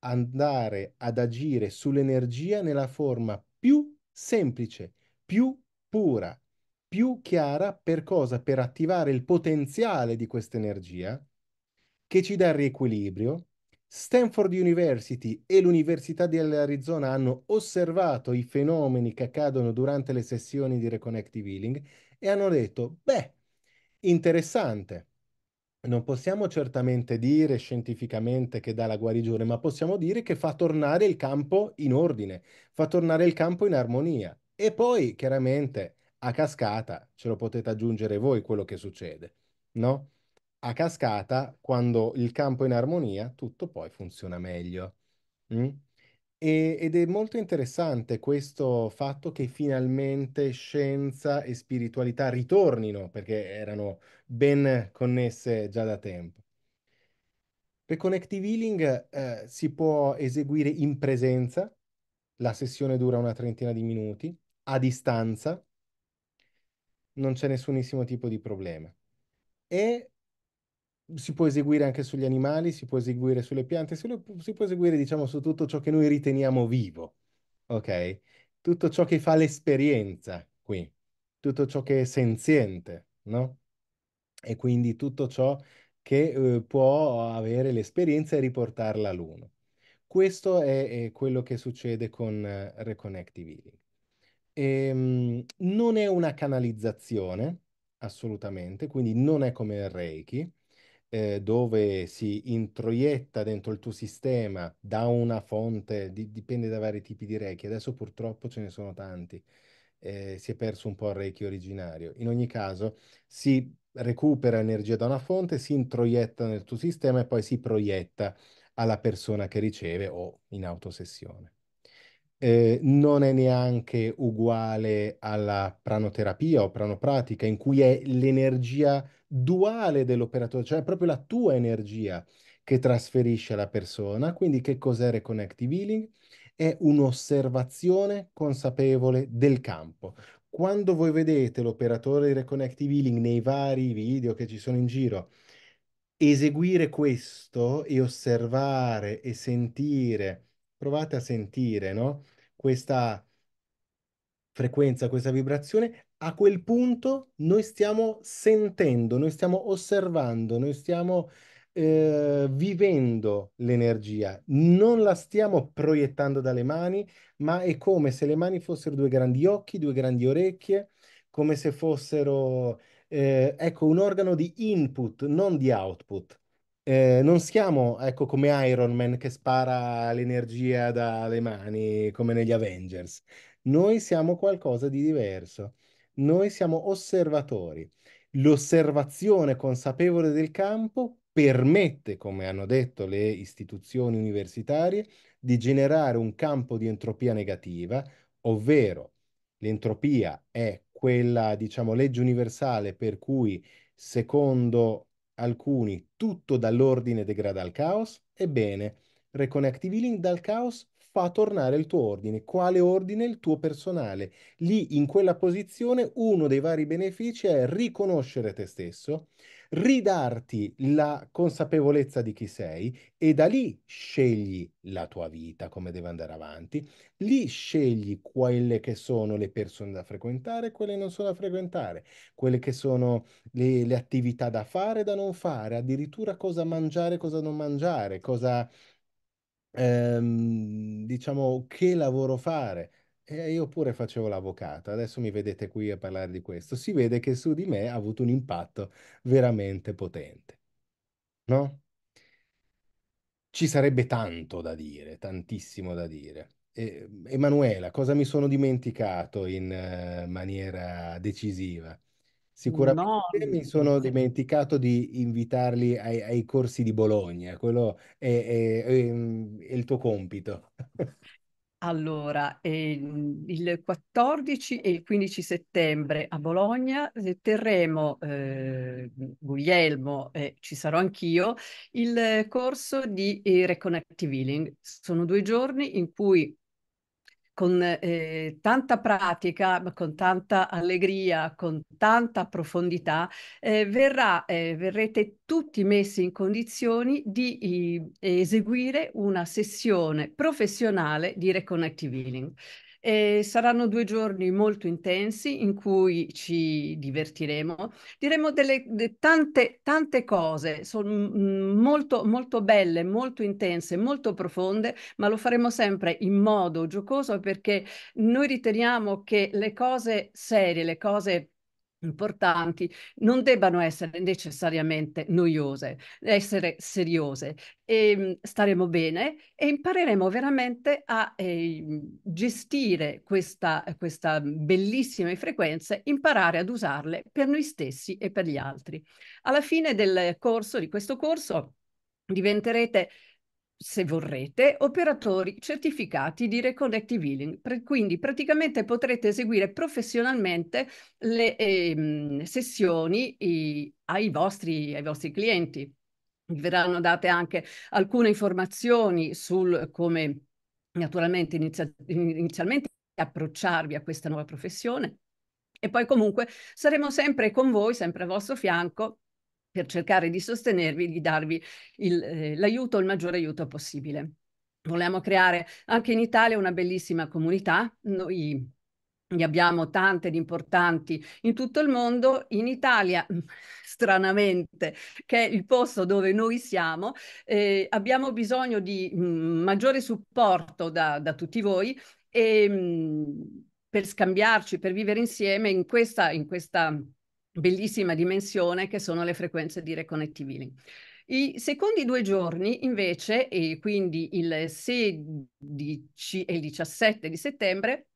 andare ad agire sull'energia nella forma più semplice, più pura, più chiara per cosa? Per attivare il potenziale di questa energia che ci dà riequilibrio, Stanford University e l'Università dell'Arizona hanno osservato i fenomeni che accadono durante le sessioni di Reconnective Healing e hanno detto, beh, interessante. Non possiamo certamente dire scientificamente che dà la guarigione, ma possiamo dire che fa tornare il campo in ordine, fa tornare il campo in armonia. E poi, chiaramente, a cascata, ce lo potete aggiungere voi quello che succede, no? a cascata, quando il campo è in armonia, tutto poi funziona meglio. Mm? E, ed è molto interessante questo fatto che finalmente scienza e spiritualità ritornino, perché erano ben connesse già da tempo. Per Connective Healing eh, si può eseguire in presenza, la sessione dura una trentina di minuti, a distanza, non c'è nessunissimo tipo di problema. E si può eseguire anche sugli animali, si può eseguire sulle piante, si, può eseguire, diciamo, su tutto ciò che noi riteniamo vivo, ok? Tutto ciò che fa l'esperienza qui, tutto ciò che è senziente, no? E quindi tutto ciò che eh, può avere l'esperienza e riportarla all'uno. Questo è, è, quello che succede con uh, Reconnective Healing. Ehm, non è una canalizzazione, assolutamente, quindi non è come il Reiki, eh, dove si introietta dentro il tuo sistema da una fonte, di, dipende da vari tipi di Reiki, adesso purtroppo ce ne sono tanti, eh, si è perso un po' il Reiki originario. In ogni caso si recupera energia da una fonte, si introietta nel tuo sistema e poi si proietta alla persona che riceve o in autosessione. Eh, non è neanche uguale alla pranoterapia o pranopratica, in cui è l'energia duale dell'operatore, cioè proprio la tua energia che trasferisce alla persona. Quindi che cos'è Reconnective Healing? È un'osservazione consapevole del campo. Quando voi vedete l'operatore di Reconnective Healing nei vari video che ci sono in giro, eseguire questo e osservare e sentire, provate a sentire, no? Questa frequenza, questa vibrazione, a quel punto noi stiamo sentendo, noi stiamo osservando, noi stiamo eh, vivendo l'energia, non la stiamo proiettando dalle mani, ma è come se le mani fossero due grandi occhi, due grandi orecchie, come se fossero, eh, ecco, un organo di input, non di output. Eh, non siamo, ecco, come Iron Man che spara l'energia dalle mani, come negli Avengers. Noi siamo qualcosa di diverso. Noi siamo osservatori. L'osservazione consapevole del campo permette, come hanno detto le istituzioni universitarie, di generare un campo di entropia negativa, ovvero l'entropia è quella, diciamo, legge universale per cui, secondo alcuni, tutto dall'ordine degrada al caos. Ebbene, Reconnect Healing dal caos fa tornare il tuo ordine. Quale ordine? Il tuo personale. Lì, in quella posizione, uno dei vari benefici è riconoscere te stesso, ridarti la consapevolezza di chi sei e da lì scegli la tua vita, come deve andare avanti. Lì scegli quelle che sono le persone da frequentare e quelle non sono da frequentare, quelle che sono le, le attività da fare e da non fare, addirittura cosa mangiare, cosa non mangiare, cosa Ehm, diciamo, che lavoro fare. E io pure facevo l'avvocato, adesso mi vedete qui a parlare di questo. Si vede che su di me ha avuto un impatto veramente potente. No? Ci sarebbe tanto da dire, tantissimo da dire. E, Emanuela, cosa mi sono dimenticato in eh, maniera decisiva? Sicuramente mi sono dimenticato di invitarli ai, ai corsi di Bologna, quello è, è- è- ehm, è il tuo compito. Allora, ehm, il 14 e il 15 settembre a Bologna eh, terremo, eh, Guglielmo, e ci sarò anch'io, il corso di eh, Reconnective Healing. Sono due giorni in cui con eh, tanta pratica, con tanta allegria, con tanta profondità, eh, verrà, eh, verrete tutti messi in condizioni di eseguire una sessione professionale di reconnective healing. E saranno due giorni molto intensi in cui ci divertiremo. Diremo delle, de, tante, tante cose, sono mm, molto, molto belle, molto intense, molto profonde, ma lo faremo sempre in modo giocoso perché noi riteniamo che le cose serie, le cose importanti non debbano essere necessariamente noiose, essere seriose. E ehm, staremo bene e impareremo veramente a eh, gestire questa, questa bellissima frequenza, imparare ad usarle per noi stessi e per gli altri. Alla fine del corso, di questo corso, diventerete se vorrete, operatori certificati di reconnective healing. Pre quindi praticamente potrete eseguire professionalmente le ehm, sessioni i, ai, vostri, ai vostri clienti. Vi verranno date anche alcune informazioni sul come naturalmente inizia, inizialmente approcciarvi a questa nuova professione e poi comunque saremo sempre con voi, sempre al vostro fianco per cercare di sostenervi, di darvi l'aiuto, il, eh, il maggiore aiuto possibile. Volevamo creare anche in Italia una bellissima comunità, noi ne abbiamo tante di importanti in tutto il mondo, in Italia (laughs) stranamente, che è il posto dove noi siamo, eh, abbiamo bisogno di mh, mm, maggiore supporto da, da, tutti voi e mh, mm, per scambiarci, per vivere insieme in questa, in questa bellissima dimensione che sono le frequenze di reconnettivili. I secondi due giorni invece, e quindi il 16 e il 17 di settembre,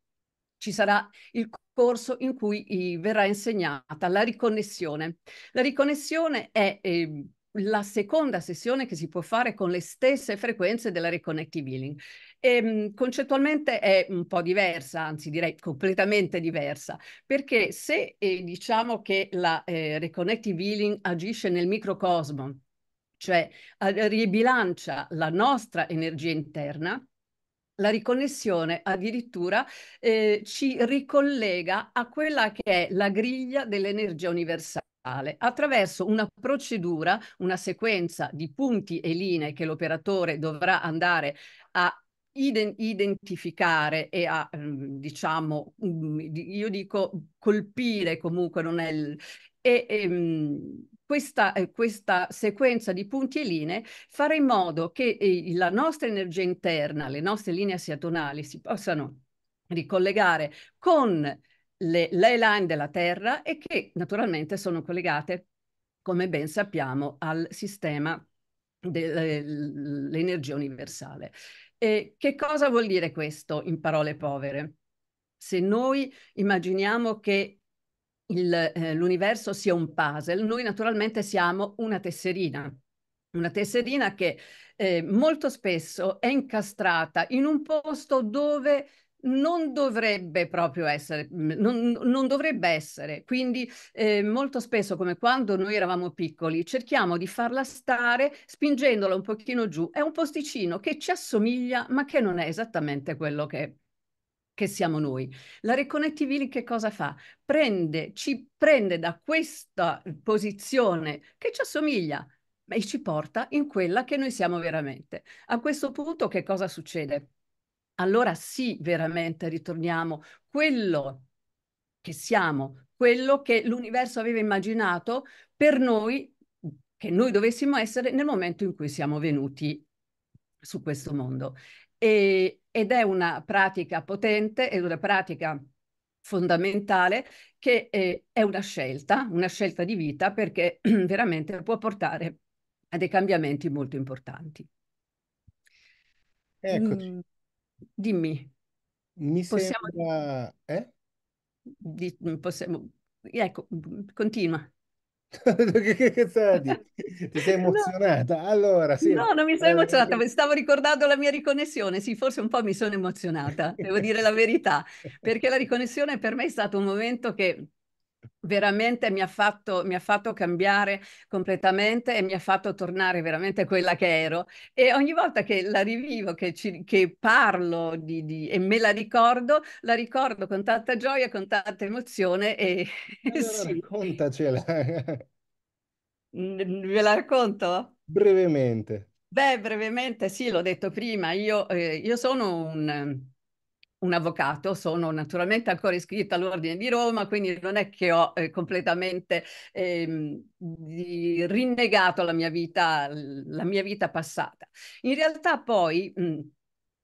ci sarà il corso in cui verrà insegnata la riconnessione. La riconnessione è eh, la seconda sessione che si può fare con le stesse frequenze della Reconnective Healing. E, ehm, concettualmente è un po' diversa, anzi direi completamente diversa, perché se eh, diciamo che la eh, Reconnective Healing agisce nel microcosmo, cioè eh, ribilancia la nostra energia interna, la riconnessione addirittura eh, ci ricollega a quella che è la griglia dell'energia universale digitale attraverso una procedura, una sequenza di punti e linee che l'operatore dovrà andare a identificare e a, ehm, diciamo, mm, io dico colpire comunque, non è il... E, e, ehm, questa, eh, questa, sequenza di punti e linee fare in modo che eh, la nostra energia interna, le nostre linee asiatonali si possano ricollegare con le ley line della Terra e che naturalmente sono collegate, come ben sappiamo, al sistema dell'energia universale. E che cosa vuol dire questo in parole povere? Se noi immaginiamo che eh, l'universo eh, sia un puzzle, noi naturalmente siamo una tesserina, una tesserina che eh, molto spesso è incastrata in un posto dove non dovrebbe proprio essere, mhmm, non, non dovrebbe essere. Quindi eh, molto spesso, come quando noi eravamo piccoli, cerchiamo di farla stare spingendola un pochino giù. È un posticino che ci assomiglia, ma che non è esattamente quello che che siamo noi. La reconnettivili che cosa fa? Prende, ci prende da questa posizione che ci assomiglia e ci porta in quella che noi siamo veramente. A questo punto che cosa succede? allora sì, veramente ritorniamo quello che siamo, quello che l'universo aveva immaginato per noi, che noi dovessimo essere nel momento in cui siamo venuti su questo mondo. E, ed è una pratica potente, è una pratica fondamentale che è, eh, è una scelta, una scelta di vita perché (clears throat) veramente può portare a dei cambiamenti molto importanti. Eccoci. Mm. Dimmi, Mi possiamo... sembra... Eh? possiamo- Ecco, continua. (laughs) Che, che, che stai a (laughs) Ti sei emozionata? Allora, sì, no, non mi sono eh, emozionata, eh. stavo ricordando la mia riconnessione. Sì, forse un po' mi sono emozionata, devo dire la verità, (laughs) perché la riconnessione per me è stato un momento che veramente mi ha, fatto, mi ha, fatto, cambiare completamente e mi ha fatto tornare veramente quella che ero e ogni volta che la rivivo, che, ci, che parlo di, di, e me la ricordo, la ricordo con tanta gioia, con tanta emozione e (laughs) allora, sì. raccontacela. (laughs) Ve la racconto? Brevemente. Beh, brevemente sì, l'ho detto prima, io, eh, io sono un un avvocato, sono naturalmente ancora iscritta all'Ordine di Roma, quindi non è che ho eh, completamente eh, di, rinnegato la mia, vita, la mia vita passata. In realtà poi... Mh,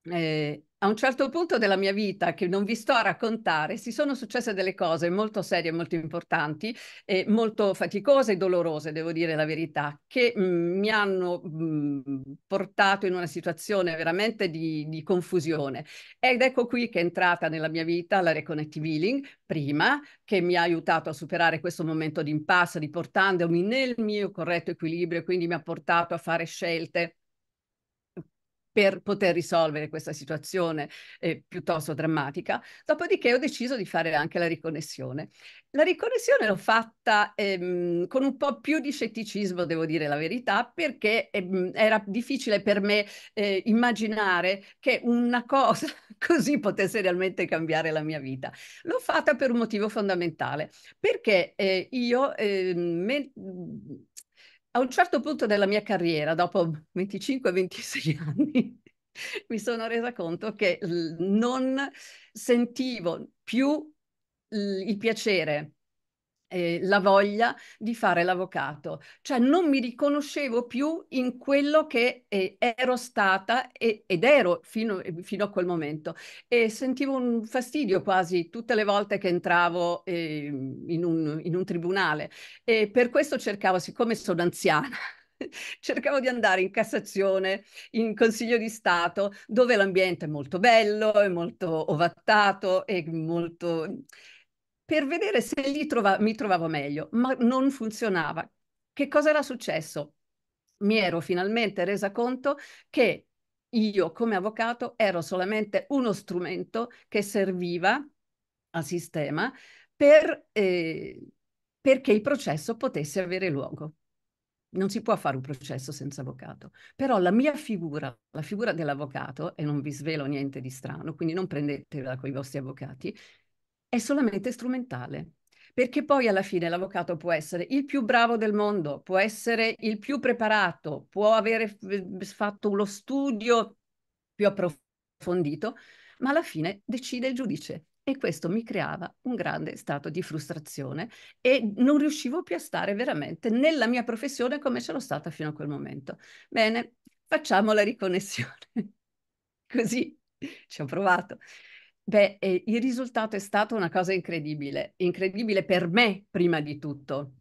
mm, eh, a un certo punto della mia vita, che non vi sto a raccontare, si sono successe delle cose molto serie, molto importanti e molto faticose e dolorose, devo dire la verità, che mhmm, mi hanno mhmm, portato in una situazione veramente di, di, confusione. Ed ecco qui che è entrata nella mia vita la Reconnective Healing, prima, che mi ha aiutato a superare questo momento di impasse, riportandomi nel mio corretto equilibrio e quindi mi ha portato a fare scelte per poter risolvere questa situazione eh, piuttosto drammatica. Dopodiché ho deciso di fare anche la riconnessione. La riconnessione l'ho fatta ehm, con un po' più di scetticismo, devo dire la verità, perché ehm, era difficile per me eh, immaginare che una cosa (laughs) così potesse realmente cambiare la mia vita. L'ho fatta per un motivo fondamentale, perché eh, io ehm, me a un certo punto della mia carriera, dopo 25-26 (laughs) anni, mi sono resa conto che non sentivo più il piacere eh, la voglia di fare l'avvocato, cioè non mi riconoscevo più in quello che eh, ero stata e, ed ero fino, fino, a quel momento e sentivo un fastidio quasi tutte le volte che entravo eh, in, un, in un tribunale e per questo cercavo, siccome sono anziana, (laughs) cercavo di andare in Cassazione, in Consiglio di Stato, dove l'ambiente è molto bello, è molto ovattato, è molto per vedere se lì trova, mi trovavo meglio, ma non funzionava. Che cosa era successo? Mi ero finalmente resa conto che io come avvocato ero solamente uno strumento che serviva al sistema per, eh, perché il processo potesse avere luogo. Non si può fare un processo senza avvocato, però la mia figura, la figura dell'avvocato, e non vi svelo niente di strano, quindi non prendetela con i vostri avvocati, è solamente strumentale. Perché poi alla fine l'avvocato può essere il più bravo del mondo, può essere il più preparato, può avere eh, fatto uno studio più approfondito, ma alla fine decide il giudice e questo mi creava un grande stato di frustrazione e non riuscivo più a stare veramente nella mia professione come ce l'ho stata fino a quel momento. Bene, facciamo la riconnessione. (laughs) Così ci ho provato. Beh, eh, il risultato è stato una cosa incredibile, incredibile per me prima di tutto,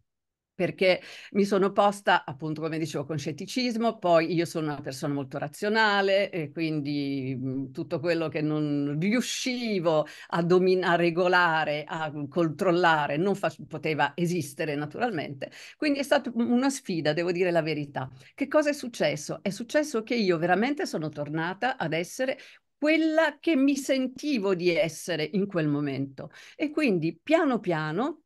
perché mi sono posta appunto come dicevo con scetticismo, poi io sono una persona molto razionale e quindi mh, mhmm, tutto quello che non riuscivo a, domin- a regolare, a controllare, non fa- poteva esistere naturalmente. Quindi è stata una sfida, devo dire la verità. Che cosa è successo? È successo che io veramente sono tornata ad essere quella che mi sentivo di essere in quel momento. E quindi piano piano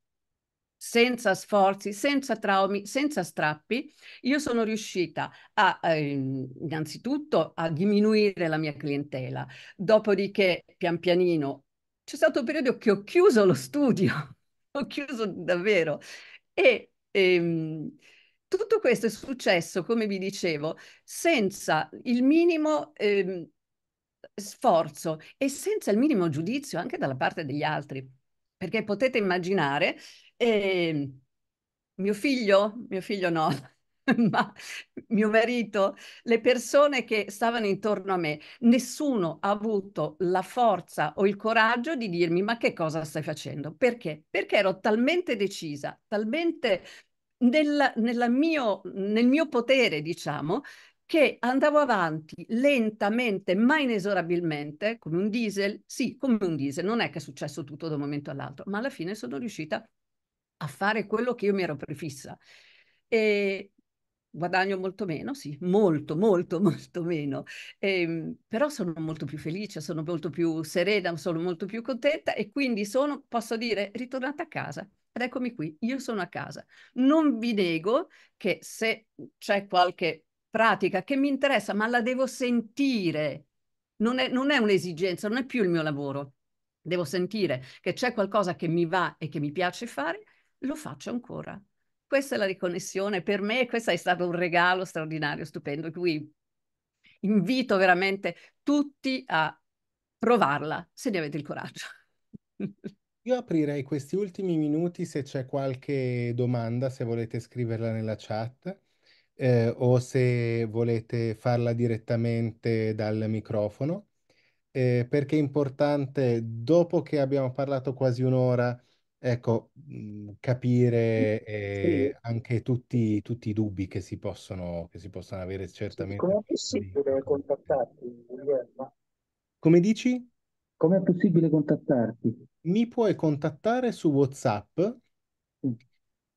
senza sforzi, senza traumi, senza strappi, io sono riuscita a eh, innanzitutto a diminuire la mia clientela, dopodiché pian pianino c'è stato un periodo che ho chiuso lo studio, (laughs) ho chiuso davvero e ehm, tutto questo è successo, come vi dicevo, senza il minimo ehm, sforzo e senza il minimo giudizio anche dalla parte degli altri. Perché potete immaginare, eh, mio figlio, mio figlio no, (laughs) ma mio marito, le persone che stavano intorno a me, nessuno ha avuto la forza o il coraggio di dirmi ma che cosa stai facendo? Perché? Perché ero talmente decisa, talmente nel, mio, nel mio potere, diciamo, che andavo avanti lentamente, ma inesorabilmente, come un diesel. Sì, come un diesel, non è che è successo tutto da un momento all'altro, ma alla fine sono riuscita a fare quello che io mi ero prefissa. E guadagno molto meno, sì, molto, molto, (laughs) molto meno, e, ehm, però sono molto più felice, sono molto più serena, sono molto più contenta e quindi sono, posso dire, ritornata a casa. Ed eccomi qui, io sono a casa. Non vi nego che se c'è qualche pratica che mi interessa, ma la devo sentire. Non è, non è un'esigenza, non è più il mio lavoro. Devo sentire che c'è qualcosa che mi va e che mi piace fare, lo faccio ancora. Questa è la riconnessione. Per me questo è stato un regalo straordinario, stupendo, Qui invito veramente tutti a provarla, se ne avete il coraggio. (laughs) Io aprirei questi ultimi minuti se c'è qualche domanda, se volete scriverla nella chat eh, o se volete farla direttamente dal microfono, eh, perché è importante, dopo che abbiamo parlato quasi un'ora, ecco, capire eh, sì. anche tutti, tutti, i dubbi che si possono, che si possono avere certamente. Come è possibile contattarti, Guglielmo? Come dici? Com'è possibile contattarti? Mi puoi contattare su WhatsApp sì.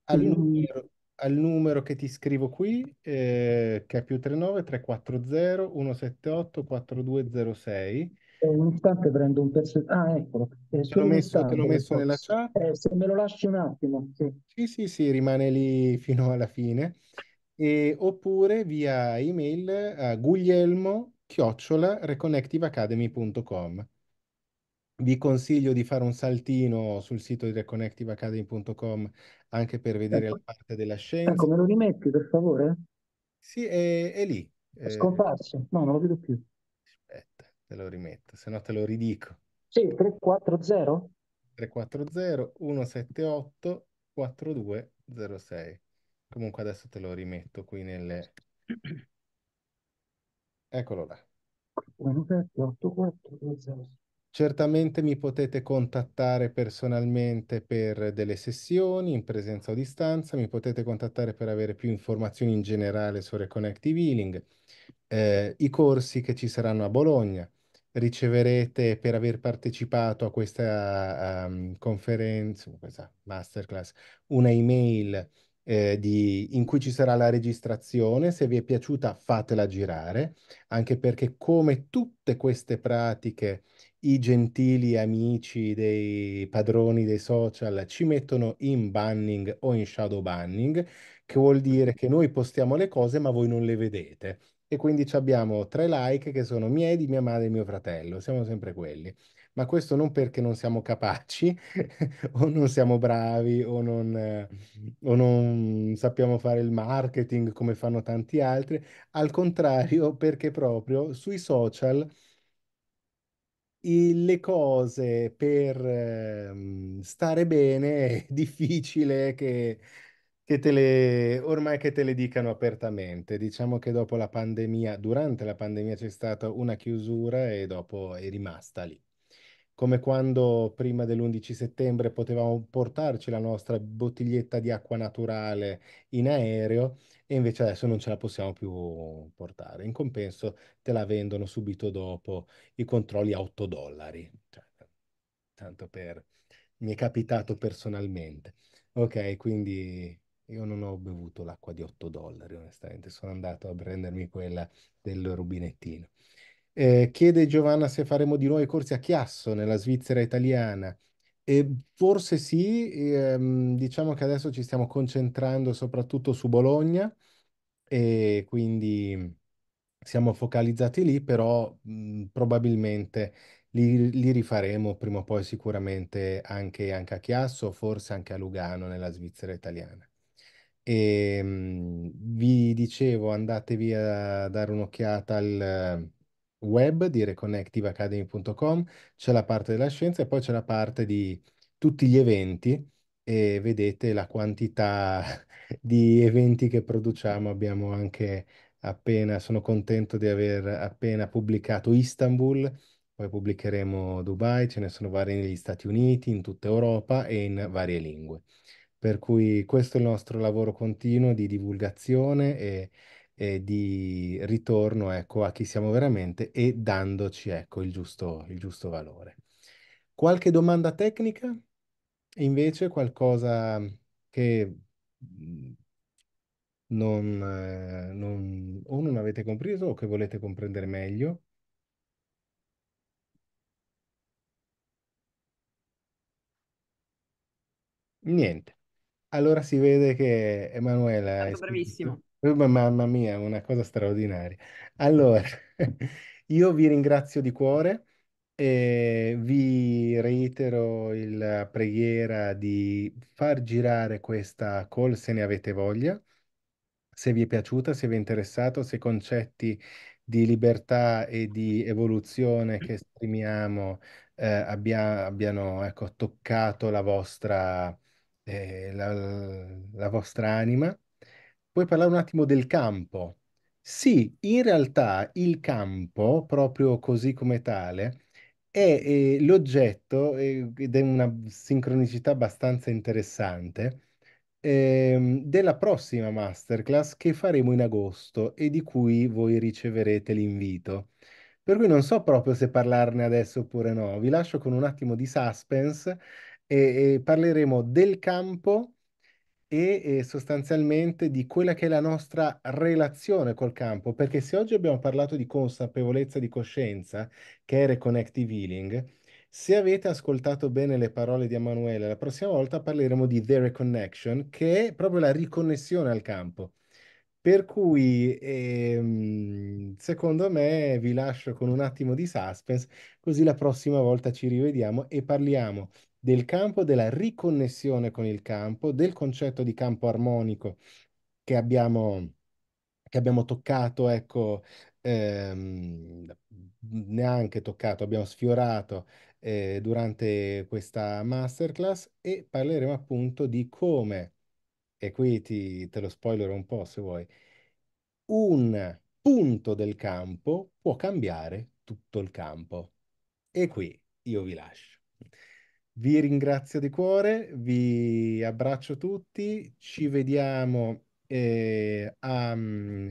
al numero al numero che ti scrivo qui, eh, che è più 39 340 178 4206. Eh, un istante prendo un pezzetto. Ah, eccolo. Eh, te l'ho messo, te l'ho messo ecco. nella chat. Eh, se me lo lasci un attimo. Sì. sì, sì, sì, rimane lì fino alla fine. E, oppure via email a guglielmo chiocciola reconnectiveacademy.com. Vi consiglio di fare un saltino sul sito di reconnectiveacademy.com anche per vedere ecco. la parte della scienza. Ecco, me lo rimetti per favore? Sì, è, è lì. È eh. scomparso, no, non lo vedo più. Aspetta, te lo rimetto, se no te lo ridico. Sì, 340? 340 178 4206. Comunque adesso te lo rimetto qui nelle... (clears throat) Eccolo là. 178 4206. Certamente mi potete contattare personalmente per delle sessioni in presenza o a distanza, mi potete contattare per avere più informazioni in generale su Reconnective Healing, eh, i corsi che ci saranno a Bologna. Riceverete per aver partecipato a questa um, ehm, conferenza, questa masterclass, una email eh, di, in cui ci sarà la registrazione. Se vi è piaciuta, fatela girare, anche perché come tutte queste pratiche i gentili amici dei padroni dei social ci mettono in banning o in shadow banning, che vuol dire che noi postiamo le cose ma voi non le vedete. E quindi abbiamo tre like che sono miei, di mia madre e mio fratello, siamo sempre quelli. Ma questo non perché non siamo capaci (laughs) o non siamo bravi o non, eh, o non sappiamo fare il marketing come fanno tanti altri, al contrario perché proprio sui social le cose per ehm, stare bene è (laughs) difficile che, che te le, ormai che te le dicano apertamente. Diciamo che dopo la pandemia, durante la pandemia c'è stata una chiusura e dopo è rimasta lì come quando prima dell'11 settembre potevamo portarci la nostra bottiglietta di acqua naturale in aereo e invece adesso non ce la possiamo più portare. In compenso te la vendono subito dopo i controlli a 8 dollari, cioè, tanto per... mi è capitato personalmente. Ok, quindi io non ho bevuto l'acqua di 8 dollari, onestamente, sono andato a prendermi quella del rubinettino. Eh, chiede Giovanna se faremo di nuovo i corsi a Chiasso nella Svizzera italiana. E forse sì, ehm, diciamo che adesso ci stiamo concentrando soprattutto su Bologna e quindi siamo focalizzati lì, però mh, mhmm, probabilmente li, li, rifaremo prima o poi sicuramente anche, anche a Chiasso, forse anche a Lugano nella Svizzera italiana. E, ehm, mh, vi dicevo, andatevi a dare un'occhiata al web, dire connectiveacademy.com, c'è la parte della scienza e poi c'è la parte di tutti gli eventi e vedete la quantità (laughs) di eventi che produciamo. Abbiamo anche appena, sono contento di aver appena pubblicato Istanbul, poi pubblicheremo Dubai, ce ne sono vari negli Stati Uniti, in tutta Europa e in varie lingue. Per cui questo è il nostro lavoro continuo di divulgazione e e di ritorno, ecco, a chi siamo veramente e dandoci, ecco, il giusto, il giusto valore. Qualche domanda tecnica? Invece qualcosa che mhmm, non, eh, non, o non avete compreso o che volete comprendere meglio? Niente. Allora si vede che Emanuela è stato bravissimo. Oh, mamma mia, una cosa straordinaria. Allora, (laughs) io vi ringrazio di cuore e vi reitero la preghiera di far girare questa call se ne avete voglia. se vi è piaciuta, se vi è interessato, se i concetti di libertà e di evoluzione che esprimiamo eh, abbia- abbiano ecco, toccato la vostra, eh, la, la vostra anima puoi parlare un attimo del campo? Sì, in realtà il campo, proprio così come tale, è eh, l'oggetto, eh, ed è una sincronicità abbastanza interessante, ehm, della prossima masterclass che faremo in agosto e di cui voi riceverete l'invito. Per cui non so proprio se parlarne adesso oppure no, vi lascio con un attimo di suspense e, e parleremo del campo e sostanzialmente di quella che è la nostra relazione col campo, perché se oggi abbiamo parlato di consapevolezza di coscienza, che è Reconnective Healing, se avete ascoltato bene le parole di Emanuele, la prossima volta parleremo di The Reconnection, che è proprio la riconnessione al campo. Per cui, ehm, secondo me, vi lascio con un attimo di suspense, così la prossima volta ci rivediamo e parliamo del campo, della riconnessione con il campo, del concetto di campo armonico che abbiamo, che abbiamo toccato, ecco, ehm, neanche toccato, abbiamo sfiorato eh, durante questa masterclass e parleremo appunto di come, e qui ti, te lo spoilerò un po' se vuoi, un punto del campo può cambiare tutto il campo. E qui io vi lascio. Vi ringrazio di cuore, vi abbraccio tutti, ci vediamo eh, a... Mm,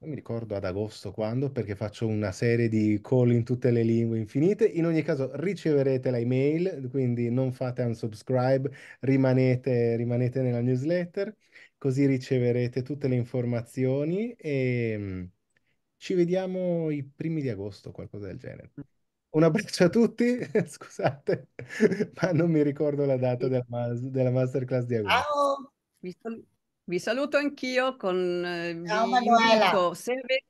non mi ricordo ad agosto quando, perché faccio una serie di call in tutte le lingue infinite. In ogni caso riceverete l'email, quindi non fate unsubscribe, rimanete, rimanete nella newsletter, così riceverete tutte le informazioni e mm, ci vediamo i primi di agosto, qualcosa del genere. Un abbraccio a tutti, (laughs) scusate, ma non mi ricordo la data della, della masterclass di agosto. Ciao! Vi, saluto anch'io con... Eh, Ciao Manuela! Dico, se ave-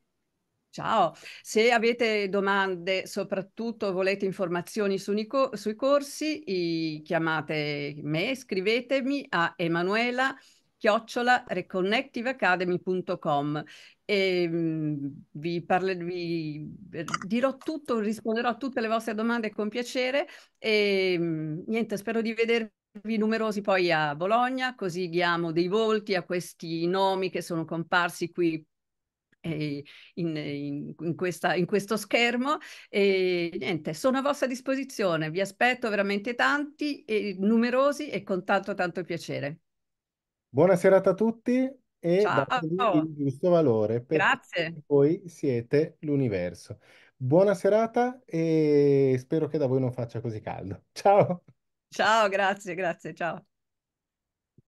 Ciao, se avete domande, soprattutto volete informazioni su co- sui corsi, i- chiamate me, scrivetemi a Emanuela.com chiocciola reconnectiveacademy.com e ehm, vi, parlo, vi dirò tutto, risponderò a tutte le vostre domande con piacere e ehm, niente, spero di vedervi numerosi poi a Bologna, così diamo dei volti a questi nomi che sono comparsi qui eh, in, in, in, questa, in, questo schermo e niente, sono a vostra disposizione, vi aspetto veramente tanti, e numerosi e con tanto tanto piacere. Buona serata a tutti e dategli Ciao, giusto valore perché grazie. voi siete l'universo. Buona serata e spero che da voi non faccia così caldo. Ciao! Ciao, grazie, grazie, ciao.